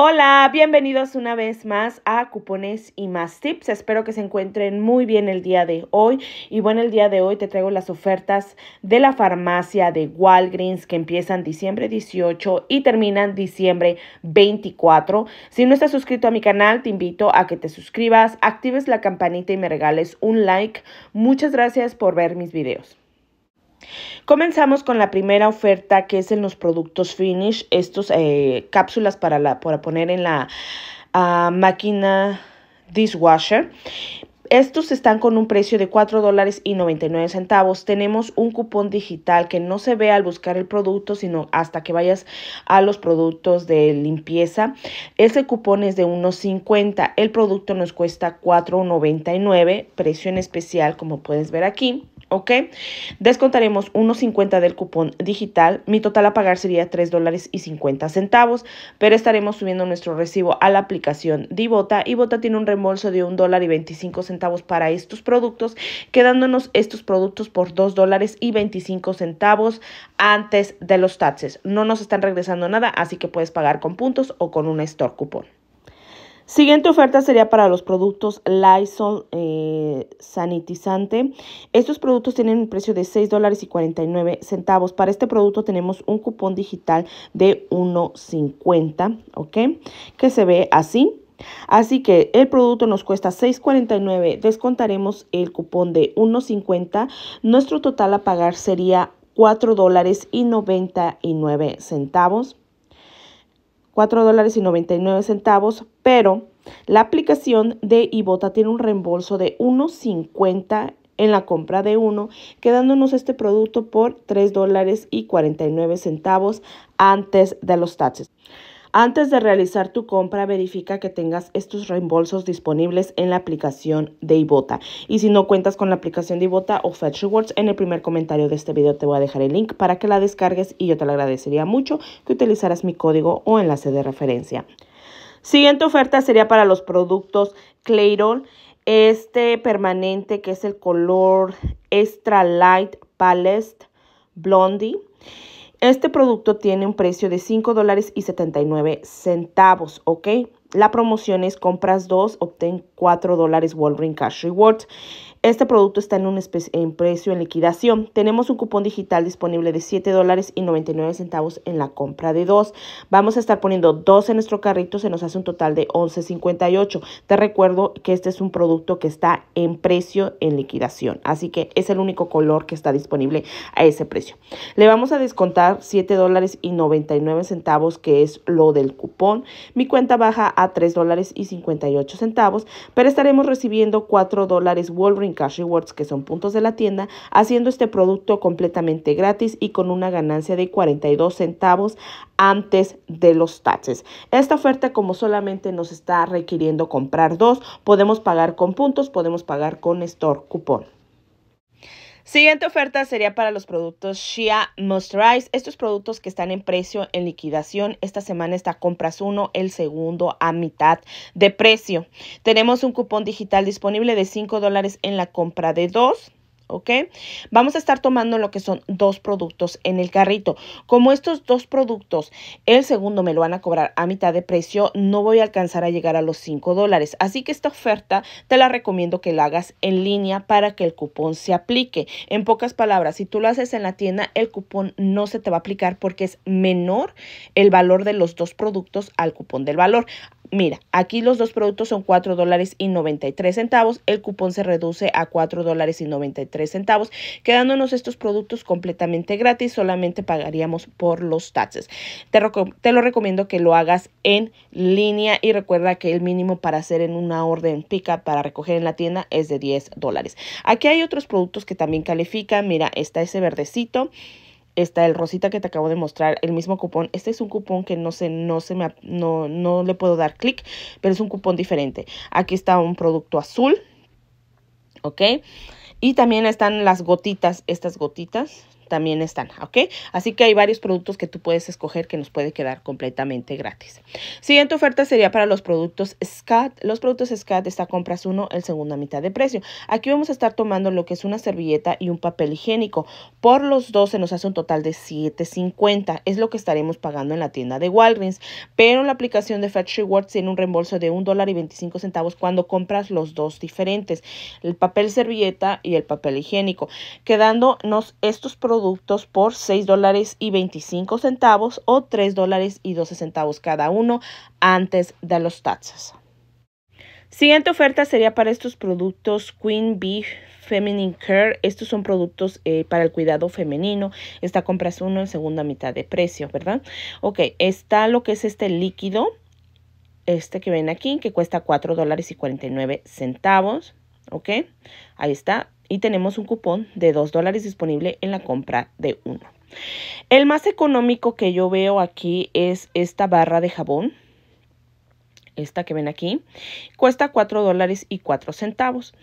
Hola, bienvenidos una vez más a Cupones y más tips. Espero que se encuentren muy bien el día de hoy. Y bueno, el día de hoy te traigo las ofertas de la farmacia de Walgreens que empiezan diciembre 18 y terminan diciembre 24. Si no estás suscrito a mi canal, te invito a que te suscribas, actives la campanita y me regales un like. Muchas gracias por ver mis videos. Comenzamos con la primera oferta que es en los productos finish, estos eh, cápsulas para, la, para poner en la ah, máquina dishwasher. Estos están con un precio de $4.99. dólares y 99 centavos. Tenemos un cupón digital que no se ve al buscar el producto, sino hasta que vayas a los productos de limpieza. Ese cupón es de $1.50. El producto nos cuesta $4.99, precio en especial como puedes ver aquí. ¿ok? Descontaremos 1.50 del cupón digital. Mi total a pagar sería 3 dólares y 50 centavos, pero estaremos subiendo nuestro recibo a la aplicación Divota. Divota tiene un reembolso de $1.25 dólar y 25 centavos para estos productos, quedándonos estos productos por $2.25 dólares y 25 centavos antes de los taxes. No nos están regresando nada, así que puedes pagar con puntos o con un store cupón. Siguiente oferta sería para los productos Lysol eh, sanitizante. Estos productos tienen un precio de $6.49. Para este producto tenemos un cupón digital de 1.50, ¿ok? Que se ve así. Así que el producto nos cuesta $6.49, descontaremos el cupón de 1.50, nuestro total a pagar sería $4.99. dólares y 99 centavos. $4.99 dólares y 99 centavos pero la aplicación de Ibota tiene un reembolso de 1.50 en la compra de uno, quedándonos este producto por $3.49 dólares centavos antes de los taxes. Antes de realizar tu compra, verifica que tengas estos reembolsos disponibles en la aplicación de Ibota. Y si no cuentas con la aplicación de Ibota o Fetch Rewards, en el primer comentario de este video te voy a dejar el link para que la descargues y yo te lo agradecería mucho que utilizaras mi código o enlace de referencia. Siguiente oferta sería para los productos Clairol. Este permanente que es el color Extra Light palest Blondie. Este producto tiene un precio de $5.79, ¿ok? La promoción es compras 2, obtén $4 dólares Cash Rewards. Este producto está en un precio en liquidación. Tenemos un cupón digital disponible de $7.99 en la compra de dos. Vamos a estar poniendo dos en nuestro carrito, se nos hace un total de 11.58. Te recuerdo que este es un producto que está en precio en liquidación, así que es el único color que está disponible a ese precio. Le vamos a descontar $7.99 que es lo del cupón. Mi cuenta baja a $3.58 pero estaremos recibiendo 4 Wolverine Cash Rewards, que son puntos de la tienda, haciendo este producto completamente gratis y con una ganancia de 42 centavos antes de los taxes. Esta oferta, como solamente nos está requiriendo comprar dos, podemos pagar con puntos, podemos pagar con store cupón. Siguiente oferta sería para los productos Shea Moisturize. Estos productos que están en precio en liquidación. Esta semana está compras uno, el segundo a mitad de precio. Tenemos un cupón digital disponible de 5 dólares en la compra de dos. ¿ok? Vamos a estar tomando lo que son dos productos en el carrito. Como estos dos productos, el segundo me lo van a cobrar a mitad de precio, no voy a alcanzar a llegar a los 5 dólares. Así que esta oferta te la recomiendo que la hagas en línea para que el cupón se aplique. En pocas palabras, si tú lo haces en la tienda, el cupón no se te va a aplicar porque es menor el valor de los dos productos al cupón del valor. Mira, aquí los dos productos son $4.93. dólares y centavos. El cupón se reduce a $4.93, dólares y centavos, quedándonos estos productos completamente gratis. Solamente pagaríamos por los taxes. Te, lo recomiendo que lo hagas en línea y recuerda que el mínimo para hacer en una orden pica para recoger en la tienda es de 10 dólares. Aquí hay otros productos que también califican. Mira, está ese verdecito está el rosita que te acabo de mostrar, el mismo cupón. Este es un cupón que no se no se me no, no le puedo dar clic, pero es un cupón diferente. Aquí está un producto azul. ¿Ok? Y también están las gotitas, estas gotitas, también están, ¿ok? Así que hay varios productos que tú puedes escoger que nos puede quedar completamente gratis. Siguiente oferta sería para los productos SCAT. Los productos SCAT, esta compras uno, el segundo a mitad de precio. Aquí vamos a estar tomando lo que es una servilleta y un papel higiénico. Por los dos se nos hace un total de $7.50. Es lo que estaremos pagando en la tienda de Walgreens. Pero la aplicación de Fetch Rewards tiene un reembolso de $1.25 cuando compras los dos diferentes. El papel servilleta y el papel higiénico. Quedándonos estos productos productos por 6 dólares y 25 centavos o 3 dólares y 12 centavos cada uno antes de los taxes. Siguiente oferta sería para estos productos Queen beef Feminine Care. Estos son productos eh, para el cuidado femenino. Esta compra es uno en segunda mitad de precio, ¿verdad? Ok, está lo que es este líquido, este que ven aquí, que cuesta $4.49. dólares y 49 centavos. Ok, ahí está y tenemos un cupón de 2 dólares disponible en la compra de uno. El más económico que yo veo aquí es esta barra de jabón. Esta que ven aquí. Cuesta 4 dólares y 4 centavos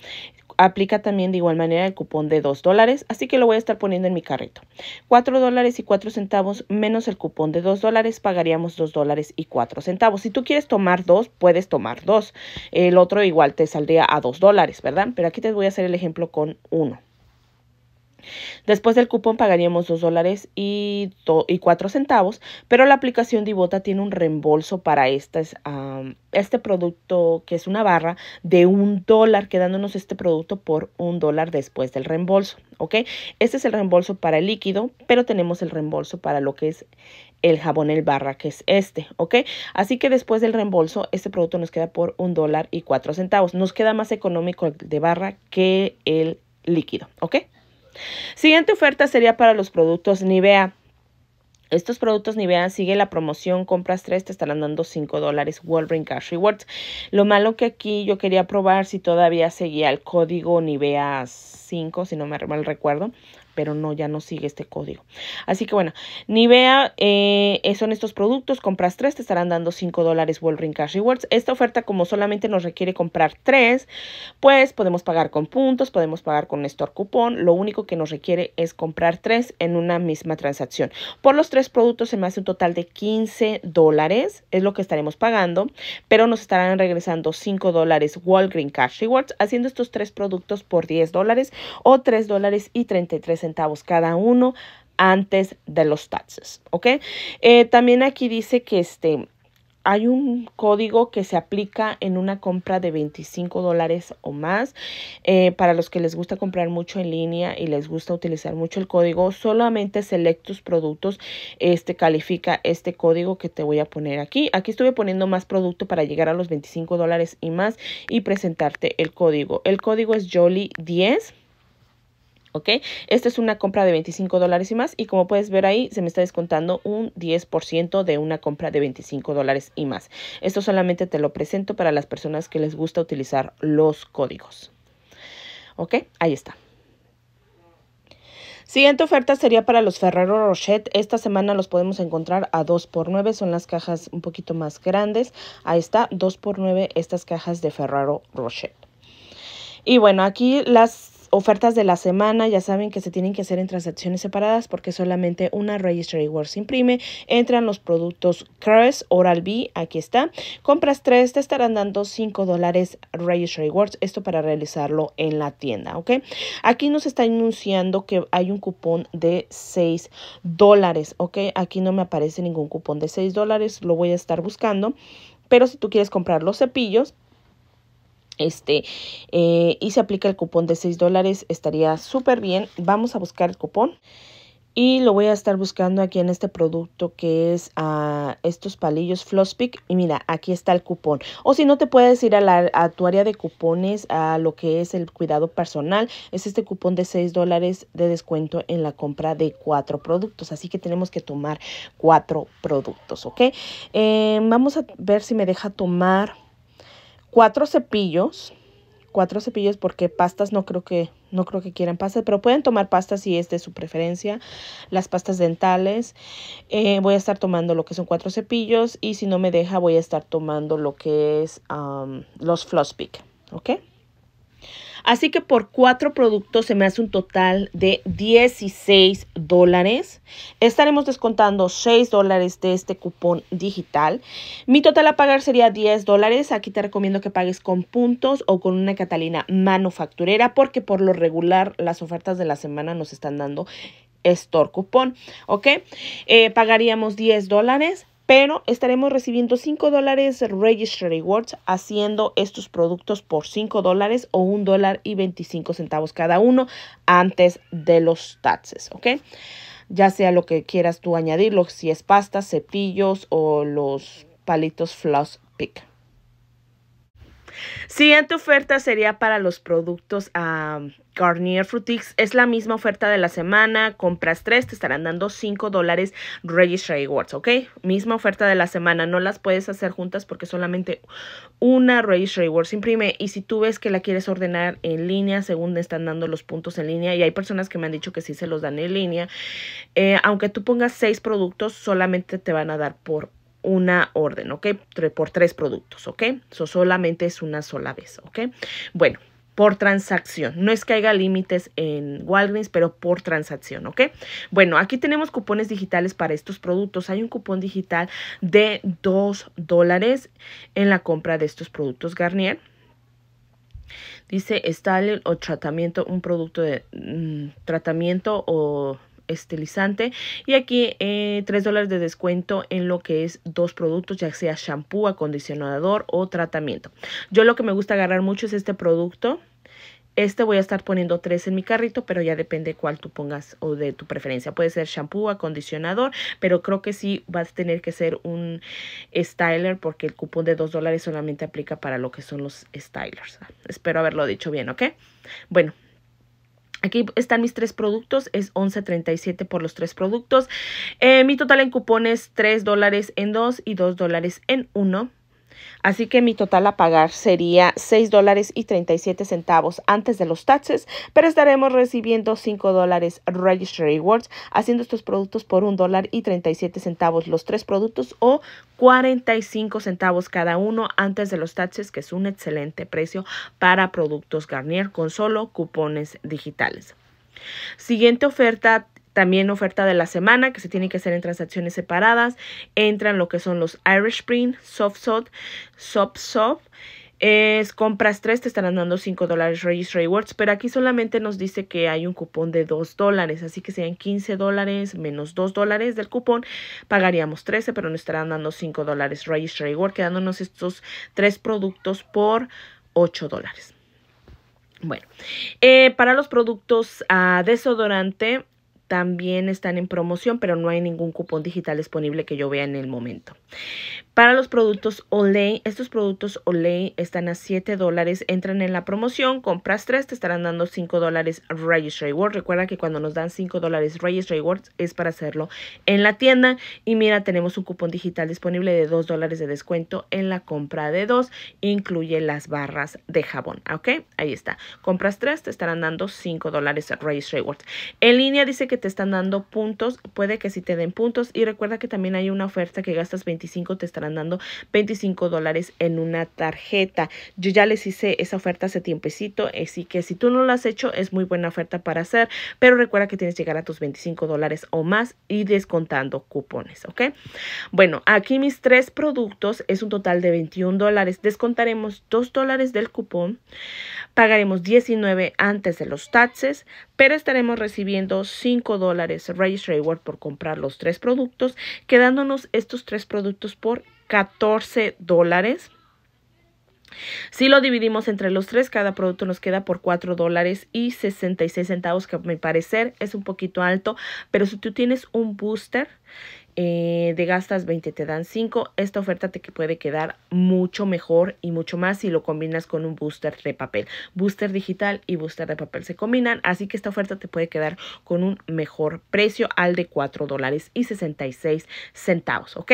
aplica también de igual manera el cupón de 2 dólares, así que lo voy a estar poniendo en mi carrito. 4 dólares y 4 centavos menos el cupón de 2 dólares, pagaríamos 2 dólares y 4 centavos. Si tú quieres tomar 2, puedes tomar 2. El otro igual te saldría a 2 dólares, ¿verdad? Pero aquí te voy a hacer el ejemplo con 1. Después del cupón pagaríamos 2 dólares y, y 4 centavos, pero la aplicación Divota tiene un reembolso para este producto que es una barra de un dólar, quedándonos este producto por un dólar después del reembolso. ¿ok? Este es el reembolso para el líquido, pero tenemos el reembolso para lo que es el jabón el barra, que es este, ¿ok? Así que después del reembolso, este producto nos queda por un dólar y cuatro centavos. Nos queda más económico el de barra que el líquido, ¿ok? Siguiente oferta sería para los productos Nivea. Estos productos Nivea sigue la promoción, compras 3, te estarán dando 5 dólares Walgreens Cash Rewards. Lo malo que aquí yo quería probar si todavía seguía el código Nivea 5, si no me mal recuerdo, pero no, ya no sigue este código. Así que bueno, Nivea eh, son estos productos, compras tres, te estarán dando 5 dólares Cash Rewards. Esta oferta como solamente nos requiere comprar tres, pues podemos pagar con puntos, podemos pagar con Store cupón lo único que nos requiere es comprar tres en una misma transacción. Por los tres productos se me hace un total de 15 dólares, es lo que estaremos pagando, pero nos estarán regresando 5 dólares Walgreen Cash Rewards haciendo estos tres productos por 10 dólares o $3.33. dólares centavos cada uno antes de los taxes, ¿ok? Eh, también aquí dice que este, hay un código que se aplica en una compra de 25 dólares o más. Eh, para los que les gusta comprar mucho en línea y les gusta utilizar mucho el código, solamente selectos productos este, califica este código que te voy a poner aquí. Aquí estuve poniendo más producto para llegar a los 25 dólares y más y presentarte el código. El código es Jolly 10 ¿ok? Esta es una compra de 25 dólares y más y como puedes ver ahí se me está descontando un 10% de una compra de 25 dólares y más. Esto solamente te lo presento para las personas que les gusta utilizar los códigos. ¿Ok? Ahí está. Siguiente oferta sería para los Ferrero Rochette. Esta semana los podemos encontrar a 2x9. Son las cajas un poquito más grandes. Ahí está, 2x9 estas cajas de Ferrero Rochette. Y bueno, aquí las ofertas de la semana, ya saben que se tienen que hacer en transacciones separadas porque solamente una Registry Rewards imprime. Entran los productos CRES, Oral B, aquí está. Compras tres te estarán dando 5 dólares Registry Words, esto para realizarlo en la tienda, ¿ok? Aquí nos está anunciando que hay un cupón de 6 dólares, ¿ok? Aquí no me aparece ningún cupón de 6 dólares, lo voy a estar buscando. Pero si tú quieres comprar los cepillos, este, eh, y se aplica el cupón de 6 dólares, estaría súper bien. Vamos a buscar el cupón y lo voy a estar buscando aquí en este producto que es a ah, estos palillos Flosspick y mira aquí está el cupón o si no te puedes ir a, la, tu área de cupones a lo que es el cuidado personal es este cupón de 6 dólares de descuento en la compra de cuatro productos así que tenemos que tomar cuatro productos ok eh, vamos a ver si me deja tomar cuatro cepillos, cuatro cepillos porque pastas no creo que no creo que quieran pastas, pero pueden tomar pastas si es de su preferencia, las pastas dentales. Eh, voy a estar tomando lo que son cuatro cepillos y si no me deja voy a estar tomando lo que es um, los pick, ¿ok? Así que por cuatro productos se me hace un total de 16 dólares. Estaremos descontando 6 dólares de este cupón digital. Mi total a pagar sería 10 dólares. Aquí te recomiendo que pagues con puntos o con una Catalina manufacturera porque por lo regular las ofertas de la semana nos están dando store cupón, ¿ok? Eh, pagaríamos 10 dólares pero estaremos recibiendo 5 dólares Registry Rewards haciendo estos productos por 5 dólares o 1 dólar y 25 centavos cada uno antes de los taxes, ¿ok? Ya sea lo que quieras tú añadirlo, si es pasta, cepillos o los palitos floss pick. Siguiente oferta sería para los productos a ah, Garnier Frutix. Es la misma oferta de la semana. Compras tres, te estarán dando 5 dólares registry Rewards, ¿ok? Misma oferta de la semana. No las puedes hacer juntas porque solamente una registry Rewards imprime. Y si tú ves que la quieres ordenar en línea, según están dando los puntos en línea, y hay personas que me han dicho que sí se los dan en línea, eh, aunque tú pongas seis productos, solamente te van a dar por una orden, ¿ok? Por tres productos, ¿ok? Eso solamente es una sola vez, ¿ok? Bueno, por transacción. No es que haya límites en Walgreens, pero por transacción, ¿ok? Bueno, aquí tenemos cupones digitales para estos productos. Hay un cupón digital de 2 dólares en la compra de estos productos Garnier. Dice está o tratamiento, un producto de mm, tratamiento o estilizante y aquí eh, tres 3 dólares de descuento en lo que es dos productos, ya sea shampoo, acondicionador o tratamiento. Yo lo que me gusta agarrar mucho es este producto. Este voy a estar poniendo tres en mi carrito, pero ya depende cuál tú pongas o de tu preferencia. Puede ser shampoo, acondicionador, pero creo que sí vas a tener que ser un styler porque el cupón de dos dólares solamente aplica para lo que son los stylers. Espero haberlo dicho bien, ¿ok? Bueno, Aquí están mis tres productos, es 11.37 por los tres productos. Eh, mi total en cupones, 3 en dos y 2 en uno. Así que mi total a pagar sería 6 dólares y 37 centavos antes de los taxes, pero estaremos recibiendo 5 dólares Registry Rewards haciendo estos productos por 1 dólar y 37 centavos los tres productos o 45 centavos cada uno antes de los taxes, que es un excelente precio para productos Garnier con solo cupones digitales. Siguiente oferta también oferta de la semana, que se tiene que hacer en transacciones separadas. Entran lo que son los Irish Spring Soft Soft, Soft Soft. Es compras 3, te estarán dando 5 dólares Registry Rewards, pero aquí solamente nos dice que hay un cupón de 2 dólares, así que sean 15 dólares menos 2 dólares del cupón, pagaríamos 13, pero nos estarán dando 5 dólares Registry Reward, quedándonos estos tres productos por 8 dólares. Bueno, eh, para los productos ah, desodorante, también están en promoción, pero no hay ningún cupón digital disponible que yo vea en el momento. Para los productos Olay, estos productos Olay están a 7 dólares, entran en la promoción, compras 3, te estarán dando 5 dólares Rewards. Recuerda que cuando nos dan 5 dólares Rewards es para hacerlo en la tienda. Y mira, tenemos un cupón digital disponible de 2 dólares de descuento en la compra de 2, incluye las barras de jabón, ¿ok? Ahí está. Compras 3, te estarán dando 5 dólares Rewards. En línea dice que te están dando puntos, puede que si te den puntos. Y recuerda que también hay una oferta que gastas 25, te estarán mandando dando 25 dólares en una tarjeta. Yo ya les hice esa oferta hace tiempecito, así que si tú no la has hecho, es muy buena oferta para hacer, pero recuerda que tienes que llegar a tus 25 dólares o más y descontando cupones, ¿ok? Bueno, aquí mis tres productos es un total de 21 dólares. Descontaremos 2 dólares del cupón, pagaremos 19 antes de los taxes, pero estaremos recibiendo 5 dólares Registry Award por comprar los tres productos, quedándonos estos tres productos por 14 dólares. Si lo dividimos entre los tres, cada producto nos queda por 4 dólares y 66 centavos, que a mi parecer es un poquito alto, pero si tú tienes un booster eh, de gastas 20 te dan 5. Esta oferta te puede quedar mucho mejor y mucho más si lo combinas con un booster de papel. Booster digital y booster de papel se combinan, así que esta oferta te puede quedar con un mejor precio al de 4 dólares y 66 centavos, ¿ok?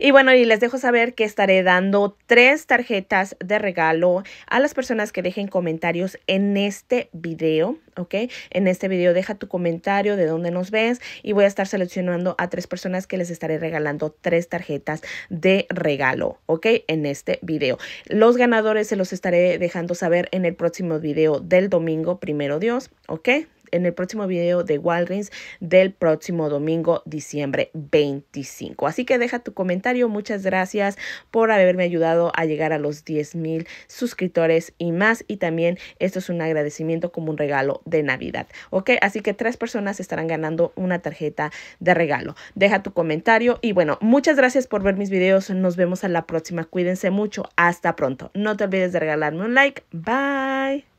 Y bueno, y les dejo saber que estaré dando tres tarjetas de regalo a las personas que dejen comentarios en este video, ¿ok? En este video deja tu comentario de dónde nos ves y voy a estar seleccionando a tres personas personas que les estaré regalando tres tarjetas de regalo, ¿ok? En este video. Los ganadores se los estaré dejando saber en el próximo video del domingo, primero Dios, ¿ok? en el próximo video de Walgreens del próximo domingo, diciembre 25. Así que deja tu comentario. Muchas gracias por haberme ayudado a llegar a los 10 mil suscriptores y más. Y también esto es un agradecimiento como un regalo de Navidad. Ok, así que tres personas estarán ganando una tarjeta de regalo. Deja tu comentario y bueno, muchas gracias por ver mis videos. Nos vemos a la próxima. Cuídense mucho. Hasta pronto. No te olvides de regalarme un like. Bye.